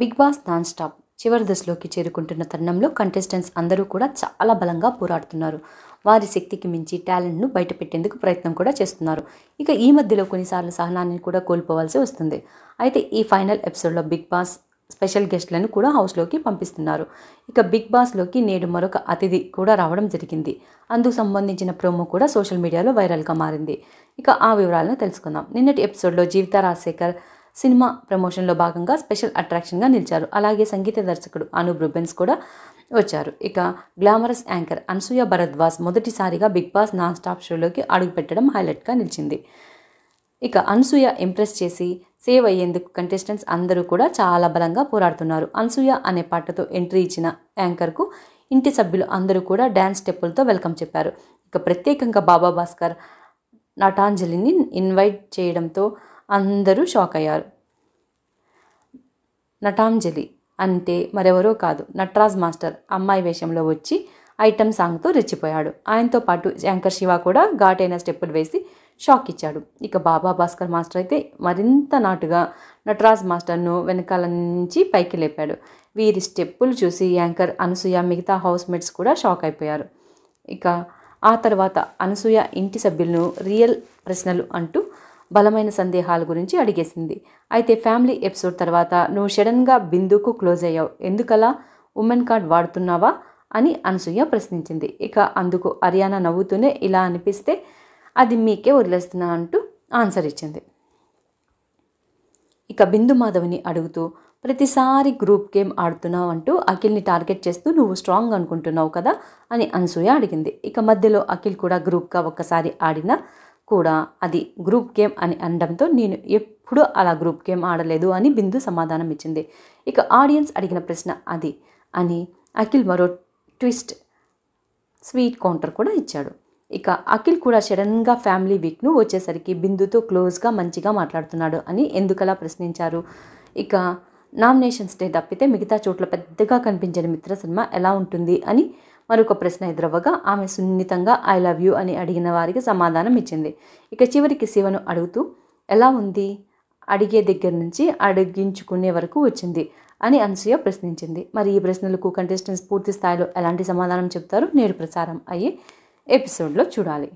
big Boss non stop చివరి దశలోకి చేరుకుంటున్న తరుణంలో contestants అందరూ కూడా చాలా బలంగా పోరాడుతున్నారు వారి శక్తికి మించి టాలెంట్ను బయటపెట్టేందుకు ప్రయత్నం కూడా చేస్తున్నారు ఇక ఈ మధ్యలో కొన్నిసార్లు సహనాన్ని కూడా కోల్పోవాల్సి వస్తుంది అయితే ఈ ఫైనల్ ఎపిసోడ్లో బిగ్ బాస్ స్పెషల్ గెస్ట్లను కూడా హౌస్లోకి పంపిస్తున్నారు ఇక బిగ్ బాస్లోకి నేడు మరొక అతిథి కూడా రావడం జరిగింది అందుకు సంబంధించిన ప్రోమో కూడా సోషల్ మీడియాలో వైరల్గా మారింది ఇక ఆ వివరాలను తెలుసుకుందాం నిన్నటి ఎపిసోడ్లో జీవిత రాజశేఖర్ సినిమా ప్రమోషన్లో భాగంగా స్పెషల్ అట్రాక్షన్గా నిలిచారు అలాగే సంగీత దర్శకుడు అను బ్రుబెన్స్ కూడా వచ్చారు ఇక గ్లామరస్ యాంకర్ అనసూయ భరద్వాజ్ మొదటిసారిగా బిగ్ బాస్ నాన్ స్టాప్ షోలోకి అడుగుపెట్టడం హైలైట్గా నిలిచింది ఇక అనసూయ ఇంప్రెస్ చేసి సేవ్ అయ్యేందుకు కంటెస్టెంట్స్ అందరూ కూడా చాలా బలంగా పోరాడుతున్నారు అనసూయ అనే పాటతో ఎంట్రీ ఇచ్చిన యాంకర్కు ఇంటి సభ్యులు అందరూ కూడా డ్యాన్స్ స్టెప్పులతో వెల్కమ్ చెప్పారు ఇక ప్రత్యేకంగా బాబా భాస్కర్ నటాంజలిని ఇన్వైట్ చేయడంతో అందరూ షాక్ అయ్యారు నటాంజలి అంటే మరెవరో కాదు నటరాజ్ మాస్టర్ అమ్మాయి వేషంలో వచ్చి ఐటమ్ సాంగ్తో రెచ్చిపోయాడు ఆయనతో పాటు యాంకర్ శివ కూడా ఘాటైన స్టెప్పులు వేసి షాక్ ఇచ్చాడు ఇక బాబా భాస్కర్ మాస్టర్ అయితే మరింత నాటుగా నటరాజ్ మాస్టర్ను వెనకాల నుంచి పైకి లేపాడు వీరి స్టెప్పులు చూసి యాంకర్ అనసూయ మిగతా హౌస్ మేట్స్ కూడా షాక్ అయిపోయారు ఇక ఆ తర్వాత అనసూయ ఇంటి సభ్యులను రియల్ ప్రశ్నలు అంటూ బలమైన సందేహాల గురించి అడిగేసింది అయితే ఫ్యామిలీ ఎపిసోడ్ తర్వాత నువ్వు సడన్గా బిందుకు క్లోజ్ అయ్యావు ఎందుకలా ఉమెన్ కార్డ్ వాడుతున్నావా అని అనసూయ ప్రశ్నించింది ఇక అందుకు అరియానా నవ్వుతూనే ఇలా అనిపిస్తే అది మీకే వదిలేస్తున్నా అంటూ ఆన్సర్ ఇచ్చింది ఇక బిందు మాధవిని అడుగుతూ ప్రతిసారి గ్రూప్ గేమ్ ఆడుతున్నావు అంటూ అఖిల్ని టార్గెట్ చేస్తూ నువ్వు స్ట్రాంగ్ అనుకుంటున్నావు కదా అని అనసూయ అడిగింది ఇక మధ్యలో అఖిల్ కూడా గ్రూప్గా ఒక్కసారి ఆడిన కూడా అది గ్రూప్ గేమ్ అని అనడంతో నేను ఎప్పుడూ అలా గ్రూప్ గేమ్ ఆడలేదు అని బిందు సమాధానం ఇచ్చింది ఇక ఆడియన్స్ అడిగిన ప్రశ్న అది అని అఖిల్ మరో ట్విస్ట్ స్వీట్ కౌంటర్ కూడా ఇచ్చాడు ఇక అఖిల్ కూడా సడన్గా ఫ్యామిలీ వీక్ను వచ్చేసరికి బిందుతో క్లోజ్గా మంచిగా మాట్లాడుతున్నాడు అని ఎందుకలా ప్రశ్నించారు ఇక నామినేషన్స్ డే తప్పితే మిగతా చోట్ల పెద్దగా కనిపించని మిత్ర సినిమా ఎలా ఉంటుంది అని మరొక ప్రశ్న ఎదురవ్వగా ఆమె సున్నితంగా ఐ లవ్ యూ అని అడిగిన వారికి సమాధానం ఇచ్చింది ఇక చివరికి శివను అడుగుతూ ఎలా ఉంది అడిగే దగ్గర నుంచి అడిగించుకునే వరకు వచ్చింది అని అనసూయ ప్రశ్నించింది మరి ఈ ప్రశ్నలకు కంటెస్టెంట్స్ పూర్తి స్థాయిలో ఎలాంటి సమాధానం చెప్తారో నేడు ప్రసారం అయ్యే ఎపిసోడ్లో చూడాలి